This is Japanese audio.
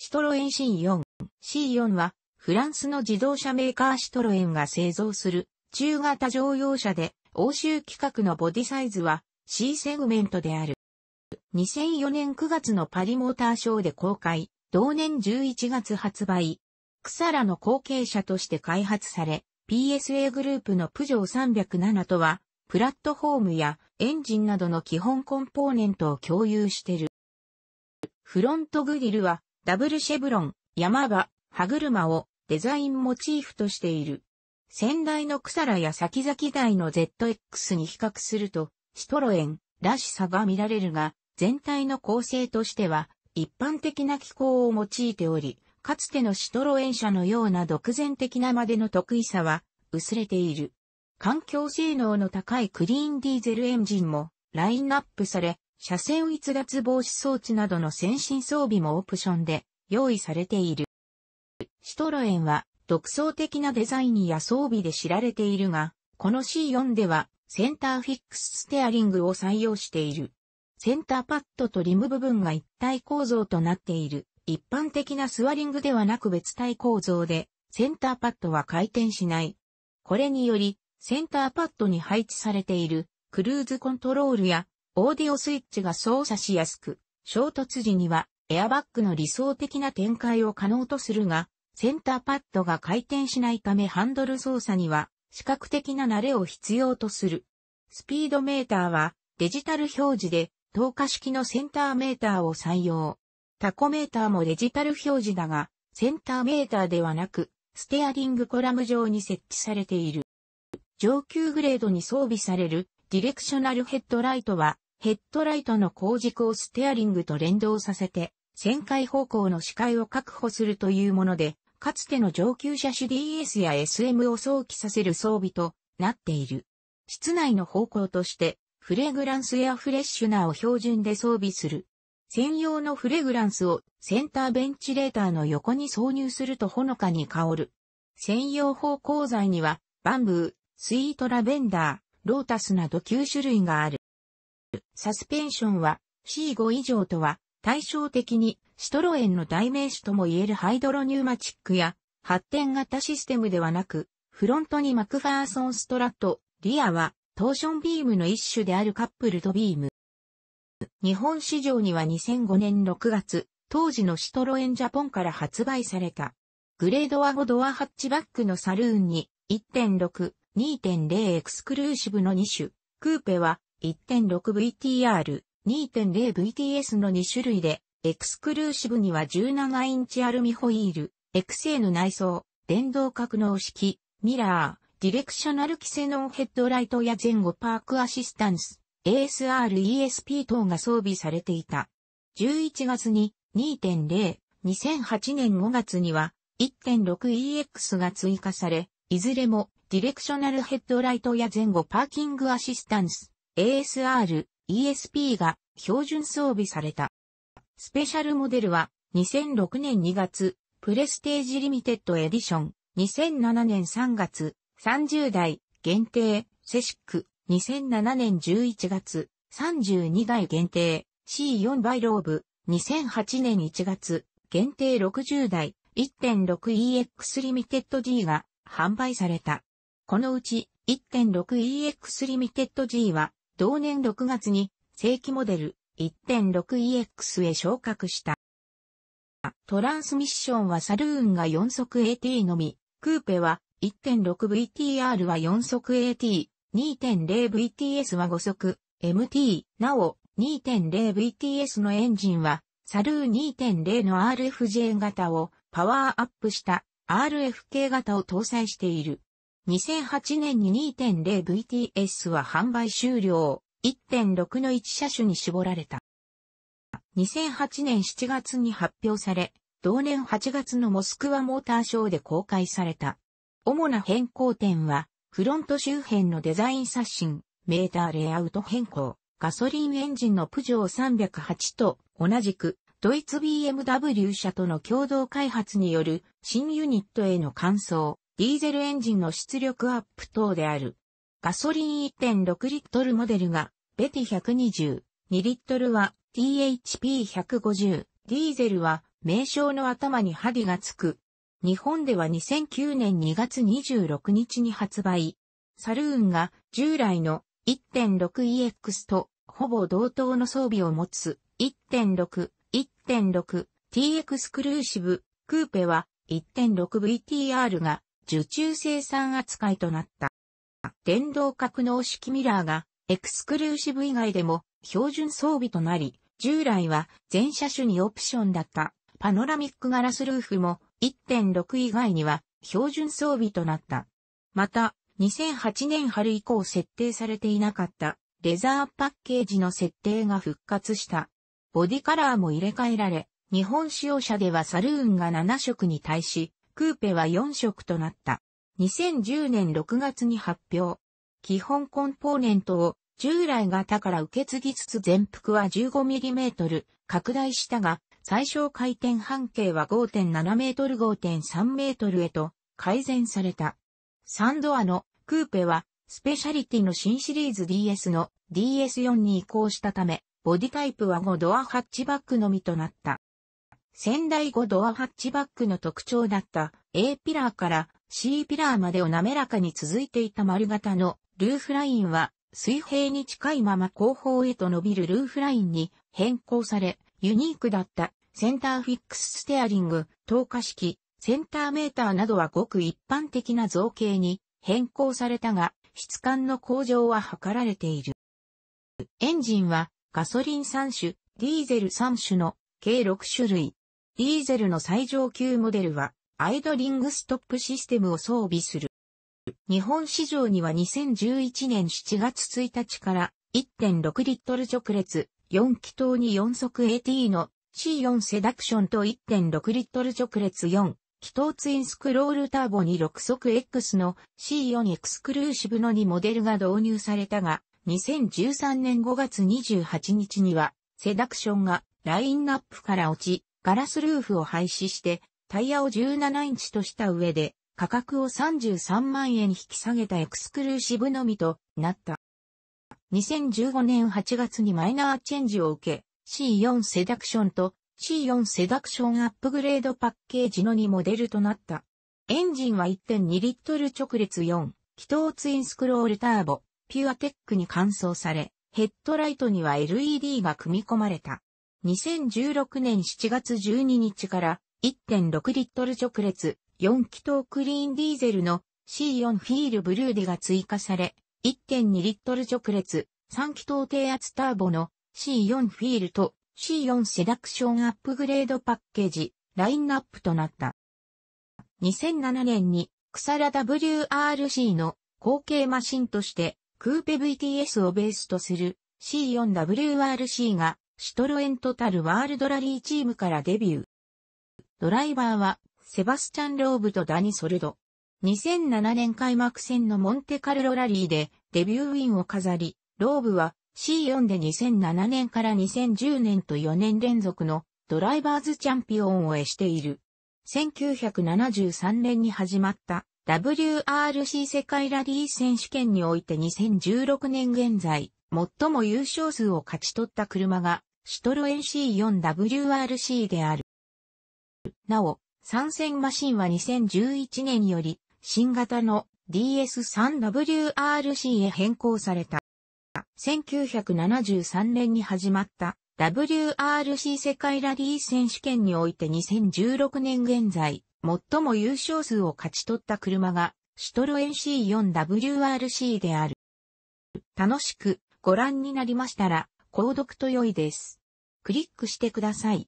シトロエン C4。C4 は、フランスの自動車メーカーシトロエンが製造する中型乗用車で、欧州規格のボディサイズは C セグメントである。2004年9月のパリモーターショーで公開、同年11月発売。クサラの後継者として開発され、PSA グループのプジョー307とは、プラットフォームやエンジンなどの基本コンポーネントを共有している。フロントグリルはダブルシェブロン、山場、歯車をデザインモチーフとしている。先代のクサラや先々代の ZX に比較すると、シトロエンらしさが見られるが、全体の構成としては、一般的な機構を用いており、かつてのシトロエン社のような独善的なまでの得意さは、薄れている。環境性能の高いクリーンディーゼルエンジンもラインナップされ、車線逸脱防止装置などの先進装備もオプションで用意されている。シトロエンは独創的なデザインや装備で知られているが、この C4 ではセンターフィックスステアリングを採用している。センターパッドとリム部分が一体構造となっている。一般的なスワリングではなく別体構造で、センターパッドは回転しない。これにより、センターパッドに配置されているクルーズコントロールやオーディオスイッチが操作しやすく、衝突時にはエアバッグの理想的な展開を可能とするが、センターパッドが回転しないためハンドル操作には視覚的な慣れを必要とする。スピードメーターはデジタル表示で透過式のセンターメーターを採用。タコメーターもデジタル表示だが、センターメーターではなく、ステアリングコラム上に設置されている。上級グレードに装備されるディレクショナルヘッドライトはヘッドライトの後軸をステアリングと連動させて、旋回方向の視界を確保するというもので、かつての上級車種 DS や SM を想起させる装備となっている。室内の方向として、フレグランスやフレッシュナーを標準で装備する。専用のフレグランスをセンターベンチレーターの横に挿入するとほのかに香る。専用方向材には、バンブー、スイートラベンダー、ロータスなど9種類がある。サスペンションは C5 以上とは対照的にシトロエンの代名詞とも言えるハイドロニューマチックや発展型システムではなく、フロントにマクファーソンストラット、リアはトーションビームの一種であるカップルとビーム。日本市場には2005年6月、当時のシトロエンジャポンから発売された。グレードは5ドアハッチバックのサルーンに1.6、2.0エクスクルーシブの2種。クーペは 1.6VTR、2.0VTS の2種類で、エクスクルーシブには17インチアルミホイール、XN 内装、電動格納式、ミラー、ディレクショナルキセノンヘッドライトや前後パークアシスタンス、ASR-ESP 等が装備されていた。11月に2.0、2008年5月には 1.6EX が追加され、いずれもディレクショナルヘッドライトや前後パーキングアシスタンス、ASR、ESP が標準装備された。スペシャルモデルは2006年2月、プレステージリミテッドエディション、2007年3月、30代、限定、セシック、2007年11月、32代限定、C4 イローブ、2008年1月、限定60代、1.6EX リミテッド G が販売された。このうち 1.6EX リミテッド G は同年6月に正規モデル 1.6EX へ昇格した。トランスミッションはサルーンが4速 AT のみ、クーペは 1.6VTR は4速 AT、2.0VTS は5速 MT、なお 2.0VTS のエンジンはサルーン2.0の RFJ 型をパワーアップした RFK 型を搭載している。2008年に 2.0VTS は販売終了、1.6の1車種に絞られた。2008年7月に発表され、同年8月のモスクワモーターショーで公開された。主な変更点は、フロント周辺のデザイン刷新、メーターレイアウト変更、ガソリンエンジンのプジョー308と同じく、ドイツ BMW 社との共同開発による新ユニットへの換装、ディーゼルエンジンの出力アップ等である。ガソリン1.6リットルモデルが、ベティ120、2リットルは THP150、ディーゼルは名称の頭にハディがつく。日本では2009年2月26日に発売。サルーンが従来の 1.6EX とほぼ同等の装備を持つ1.6、1.6、T x クルーシブ、クーペは 1.6VTR が受注生産扱いとなった。電動格納式ミラーがエクスクルーシブ以外でも標準装備となり、従来は全車種にオプションだったパノラミックガラスルーフも1.6以外には標準装備となった。また、2008年春以降設定されていなかったレザーパッケージの設定が復活した。ボディカラーも入れ替えられ、日本使用車ではサルーンが7色に対し、クーペは4色となった。2010年6月に発表。基本コンポーネントを従来型から受け継ぎつつ全幅は 15mm 拡大したが、最小回転半径は 5.7m5.3m へと改善された。サンドアのクーペはスペシャリティの新シリーズ DS の DS4 に移行したため、ボディタイプは5ドアハッチバックのみとなった。仙台後ドアハッチバックの特徴だった A ピラーから C ピラーまでを滑らかに続いていた丸型のルーフラインは水平に近いまま後方へと伸びるルーフラインに変更され、ユニークだったセンターフィックスステアリング、透過式、センターメーターなどはごく一般的な造形に変更されたが、質感の向上は図られている。エンジンはガソリン3種、ディーゼル3種の計6種類、ディーゼルの最上級モデルは、アイドリングストップシステムを装備する。日本市場には2011年7月1日から1.6リットル直列4気筒に4速 AT の C4 セダクションと1.6リットル直列4気筒ツインスクロールターボに6速 X の C4 エクスクルーシブの2モデルが導入されたが、2013年5月28日にはセダクションがラインナップから落ち、ガラスルーフを廃止してタイヤを17インチとした上で価格を33万円引き下げたエクスクルーシブのみとなった。2015年8月にマイナーチェンジを受け C4 セダクションと C4 セダクションアップグレードパッケージの2モデルとなった。エンジンは1.2リットル直列4、気筒ツインスクロールターボ、ピュアテックに換装され、ヘッドライトには LED が組み込まれた。2016年7月12日から1.6リットル直列4気筒クリーンディーゼルの C4 フィールブルーデが追加され、1.2リットル直列3気筒低圧ターボの C4 フィールと C4 セダクションアップグレードパッケージラインナップとなった。2007年にクサラ WRC の後継マシンとしてクーペ VTS をベースとする C4WRC がシトロエントタルワールドラリーチームからデビュー。ドライバーは、セバスチャン・ローブとダニ・ソルド。2007年開幕戦のモンテカルロラリーでデビューウィンを飾り、ローブは C4 で2007年から2010年と4年連続のドライバーズチャンピオンを得している。1973年に始まった WRC 世界ラリー選手権において2016年現在、最も優勝数を勝ち取った車がシトロエン C4WRC である。なお、参戦マシンは2011年より新型の DS3WRC へ変更された。1973年に始まった WRC 世界ラリー選手権において2016年現在、最も優勝数を勝ち取った車が、シトロエン C4WRC である。楽しくご覧になりましたら、購読と良いです。クリックしてください。